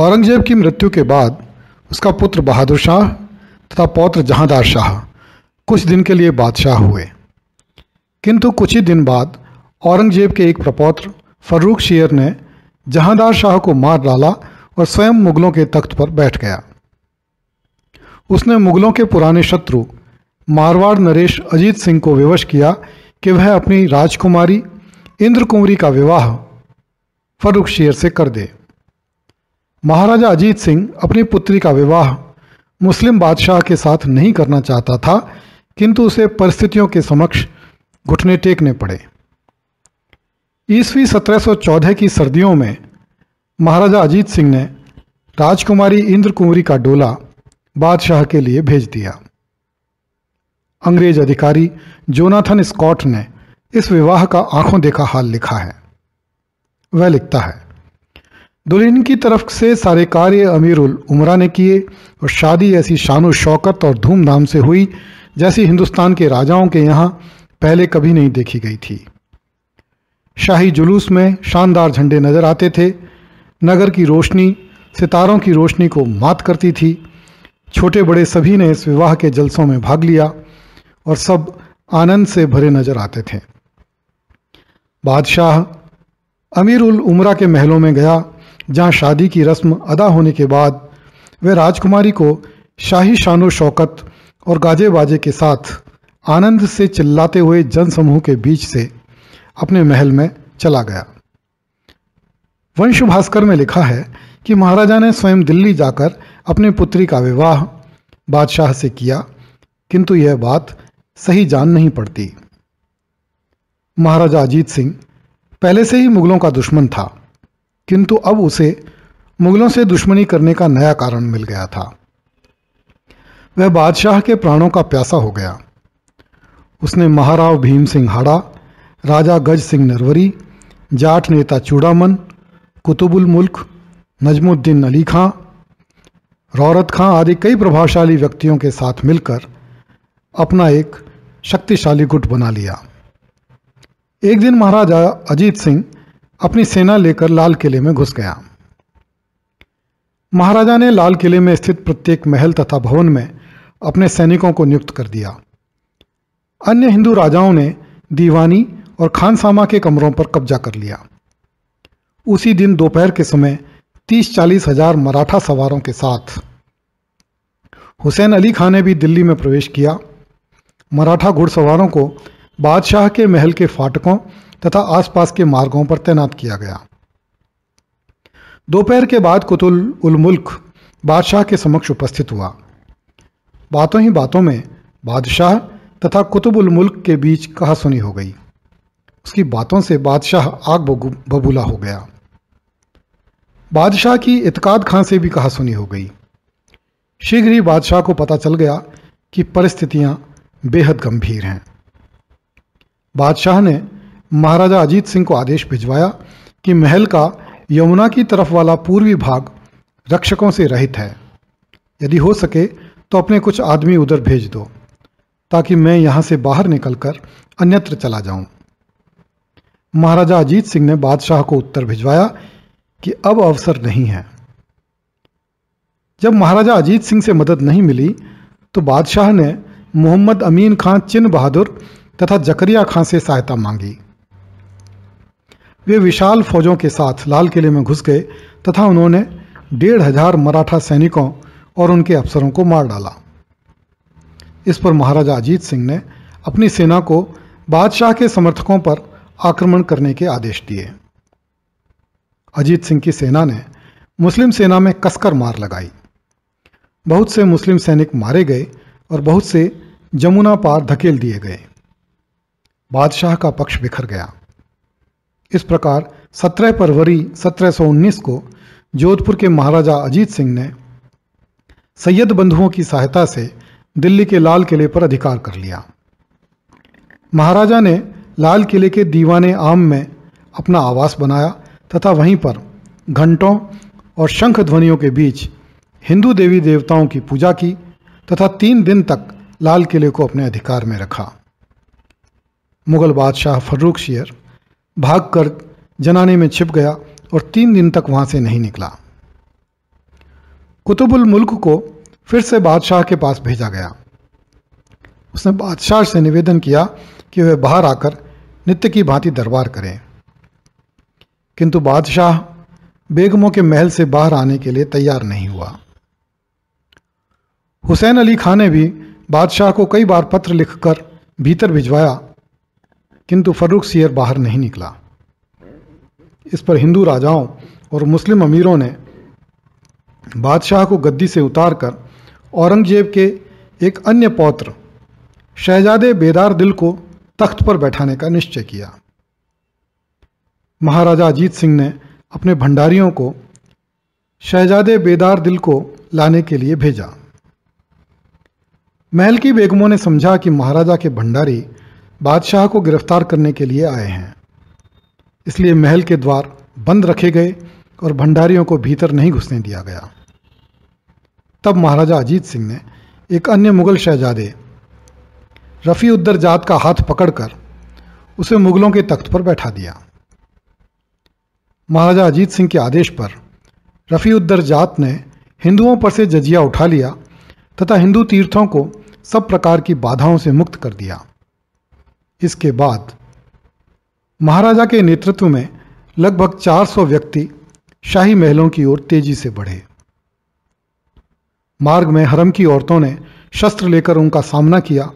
औरंगजेब की मृत्यु के बाद उसका पुत्र बहादुर शाह तथा पौत्र जहांदार शाह कुछ दिन के लिए बादशाह हुए किंतु कुछ ही दिन बाद औरंगजेब के एक प्रपौत्र फर्रूख शेर ने जहांदार शाह को मार डाला और स्वयं मुगलों के तख्त पर बैठ गया उसने मुगलों के पुराने शत्रु मारवाड़ नरेश अजीत सिंह को विवश किया कि वह अपनी राजकुमारी इंद्र का विवाह फर्रुख शेर से कर दे महाराजा अजीत सिंह अपनी पुत्री का विवाह मुस्लिम बादशाह के साथ नहीं करना चाहता था किंतु उसे परिस्थितियों के समक्ष घुटने टेकने पड़े ईस्वी 1714 की सर्दियों में महाराजा अजीत सिंह ने राजकुमारी इंद्र कुंवरी का डोला बादशाह के लिए भेज दिया अंग्रेज अधिकारी जोनाथन स्कॉट ने इस विवाह का आंखों देखा हाल लिखा है वह लिखता है दुल्हन की तरफ से सारे कार्य अमीरुल उमरा ने किए और शादी ऐसी शान शौकत और धूमधाम से हुई जैसी हिंदुस्तान के राजाओं के यहाँ पहले कभी नहीं देखी गई थी शाही जुलूस में शानदार झंडे नजर आते थे नगर की रोशनी सितारों की रोशनी को मात करती थी छोटे बड़े सभी ने इस विवाह के जलसों में भाग लिया और सब आनंद से भरे नजर आते थे बादशाह अमीर उल उमरा के महलों में गया जहां शादी की रस्म अदा होने के बाद वह राजकुमारी को शाही शानो शौकत और गाजे बाजे के साथ आनंद से चिल्लाते हुए जनसमूह के बीच से अपने महल में चला गया वंश भास्कर में लिखा है कि महाराजा ने स्वयं दिल्ली जाकर अपनी पुत्री का विवाह बादशाह से किया किंतु यह बात सही जान नहीं पड़ती महाराजा अजीत सिंह पहले से ही मुगलों का दुश्मन था किंतु अब उसे मुगलों से दुश्मनी करने का नया कारण मिल गया था वह बादशाह के प्राणों का प्यासा हो गया उसने महाराव भीम सिंह हाड़ा राजा गज सिंह नरवरी जाट नेता चूड़ामन कुतुबुल मुल्क नजमुद्दीन अली खां रौरत खां आदि कई प्रभावशाली व्यक्तियों के साथ मिलकर अपना एक शक्तिशाली गुट बना लिया एक दिन महाराजा अजीत सिंह अपनी सेना लेकर लाल किले में घुस गया महाराजा ने लाल किले में स्थित प्रत्येक महल तथा भवन में अपने सैनिकों को नियुक्त कर दिया अन्य हिंदू राजाओं ने दीवानी और खानसामा के कमरों पर कब्जा कर लिया उसी दिन दोपहर के समय तीस चालीस हजार मराठा सवारों के साथ हुसैन अली खान ने भी दिल्ली में प्रवेश किया मराठा घुड़सवारों को बादशाह के महल के फाटकों तथा आसपास के मार्गों पर तैनात किया गया दोपहर के बाद कुतुल उल मुल्क बादशाह के समक्ष उपस्थित हुआ बातों ही बातों में बादशाह तथा उल मुल्क के बीच सुनी हो गई उसकी बातों से बादशाह आग बबूला हो गया बादशाह की इतकाद खां से भी कहा सुनी हो गई शीघ्र ही बादशाह को पता चल गया कि परिस्थितियां बेहद गंभीर हैं बादशाह ने महाराजा अजीत सिंह को आदेश भिजवाया कि महल का यमुना की तरफ वाला पूर्वी भाग रक्षकों से रहित है यदि हो सके तो अपने कुछ आदमी उधर भेज दो ताकि मैं यहाँ से बाहर निकलकर अन्यत्र चला जाऊं महाराजा अजीत सिंह ने बादशाह को उत्तर भिजवाया कि अब अवसर नहीं है जब महाराजा अजीत सिंह से मदद नहीं मिली तो बादशाह ने मोहम्मद अमीन खान चिन बहादुर तथा जकरिया खां से सहायता मांगी वे विशाल फौजों के साथ लाल किले में घुस गए तथा उन्होंने डेढ़ हजार मराठा सैनिकों और उनके अफसरों को मार डाला इस पर महाराजा अजीत सिंह ने अपनी सेना को बादशाह के समर्थकों पर आक्रमण करने के आदेश दिए अजीत सिंह की सेना ने मुस्लिम सेना में कसकर मार लगाई बहुत से मुस्लिम सैनिक मारे गए और बहुत से जमुना पार धकेल दिए गए बादशाह का पक्ष बिखर गया इस प्रकार 17 फरवरी 1719 को जोधपुर के महाराजा अजीत सिंह ने सैयद बंधुओं की सहायता से दिल्ली के लाल किले पर अधिकार कर लिया महाराजा ने लाल किले के दीवाने आम में अपना आवास बनाया तथा वहीं पर घंटों और शंख ध्वनियों के बीच हिंदू देवी देवताओं की पूजा की तथा तीन दिन तक लाल किले को अपने अधिकार में रखा मुगल बादशाह फर्रुख शेयर भागकर जनाने में छिप गया और तीन दिन तक वहां से नहीं निकला कुतुबुल मुल्क को फिर से बादशाह के पास भेजा गया उसने बादशाह से निवेदन किया कि वह बाहर आकर नित्य की भांति दरबार करें किंतु बादशाह बेगमों के महल से बाहर आने के लिए तैयार नहीं हुआ हुसैन अली खान ने भी बादशाह को कई बार पत्र लिखकर भीतर भिजवाया किंतु फर्रुख सियर बाहर नहीं निकला इस पर हिंदू राजाओं और मुस्लिम अमीरों ने बादशाह को गद्दी से उतारकर औरंगजेब के एक अन्य पौत्र शहजादे बेदार दिल को तख्त पर बैठाने का निश्चय किया महाराजा अजीत सिंह ने अपने भंडारियों को शहजादे बेदार दिल को लाने के लिए भेजा महल की बेगमों ने समझा कि महाराजा के भंडारी बादशाह को गिरफ्तार करने के लिए आए हैं इसलिए महल के द्वार बंद रखे गए और भंडारियों को भीतर नहीं घुसने दिया गया तब महाराजा अजीत सिंह ने एक अन्य मुगल शहजादे रफ़ी उद्दर जात का हाथ पकड़कर उसे मुगलों के तख्त पर बैठा दिया महाराजा अजीत सिंह के आदेश पर रफ़ी उद्दर जात ने हिंदुओं पर से जजिया उठा लिया तथा हिंदू तीर्थों को सब प्रकार की बाधाओं से मुक्त कर दिया इसके बाद महाराजा के नेतृत्व में लगभग 400 व्यक्ति शाही महलों की ओर तेजी से बढ़े मार्ग में हरम की औरतों ने शस्त्र लेकर उनका सामना किया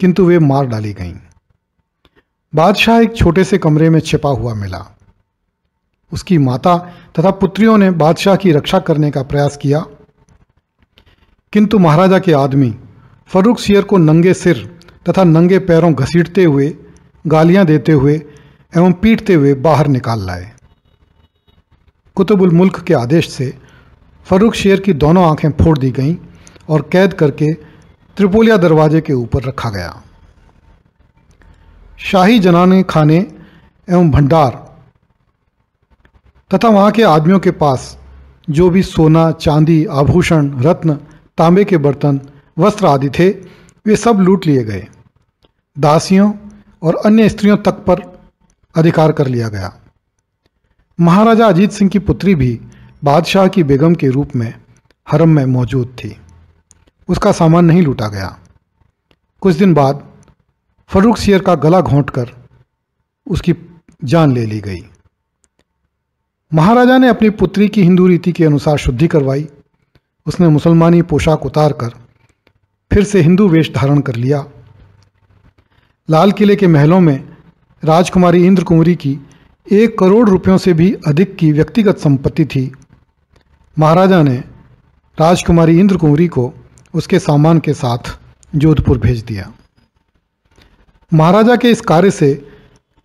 किंतु वे मार डाली गईं बादशाह एक छोटे से कमरे में छिपा हुआ मिला उसकी माता तथा पुत्रियों ने बादशाह की रक्षा करने का प्रयास किया किंतु महाराजा के आदमी फरूख सियर को नंगे सिर तथा नंगे पैरों घसीटते हुए गालियां देते हुए एवं पीटते हुए बाहर निकाल लाए कुतुबुल मुल्क के आदेश से फरूख शेर की दोनों आंखें फोड़ दी गईं और कैद करके त्रिपोलिया दरवाजे के ऊपर रखा गया शाही जनाने खाने एवं भंडार तथा वहाँ के आदमियों के पास जो भी सोना चांदी आभूषण रत्न तांबे के बर्तन वस्त्र आदि थे वे सब लूट लिए गए दासियों और अन्य स्त्रियों तक पर अधिकार कर लिया गया महाराजा अजीत सिंह की पुत्री भी बादशाह की बेगम के रूप में हरम में मौजूद थी उसका सामान नहीं लूटा गया कुछ दिन बाद फरूख शेर का गला कर उसकी जान ले ली गई महाराजा ने अपनी पुत्री की हिंदू रीति के अनुसार शुद्धि करवाई उसने मुसलमानी पोशाक उतार कर फिर से हिंदू वेश धारण कर लिया लाल किले के महलों में राजकुमारी इंद्र कुंवरी की एक करोड़ रुपयों से भी अधिक की व्यक्तिगत संपत्ति थी महाराजा ने राजकुमारी इंद्र कुंवरी को उसके सामान के साथ जोधपुर भेज दिया महाराजा के इस कार्य से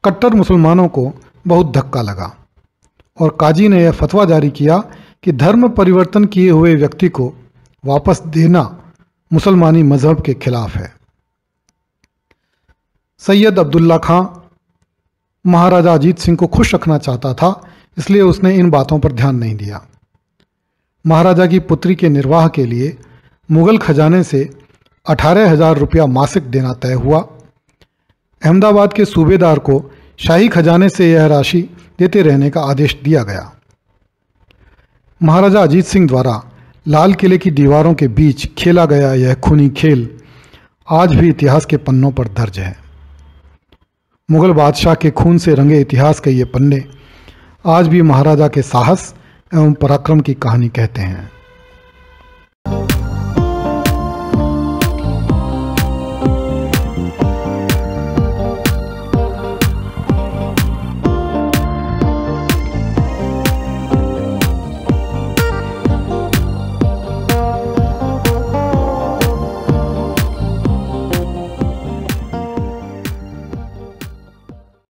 कट्टर मुसलमानों को बहुत धक्का लगा और काजी ने यह फतवा जारी किया कि धर्म परिवर्तन किए हुए व्यक्ति को वापस देना मुसलमानी मज़हब के ख़िलाफ़ है सैयद अब्दुल्ला खां महाराजा अजीत सिंह को खुश रखना चाहता था इसलिए उसने इन बातों पर ध्यान नहीं दिया महाराजा की पुत्री के निर्वाह के लिए मुग़ल खजाने से अठारह हजार रुपया मासिक देना तय हुआ अहमदाबाद के सूबेदार को शाही खजाने से यह राशि देते रहने का आदेश दिया गया महाराजा अजीत सिंह द्वारा लाल किले की दीवारों के बीच खेला गया यह खूनी खेल आज भी इतिहास के पन्नों पर दर्ज है मुगल बादशाह के खून से रंगे इतिहास के ये पन्ने आज भी महाराजा के साहस एवं पराक्रम की कहानी कहते हैं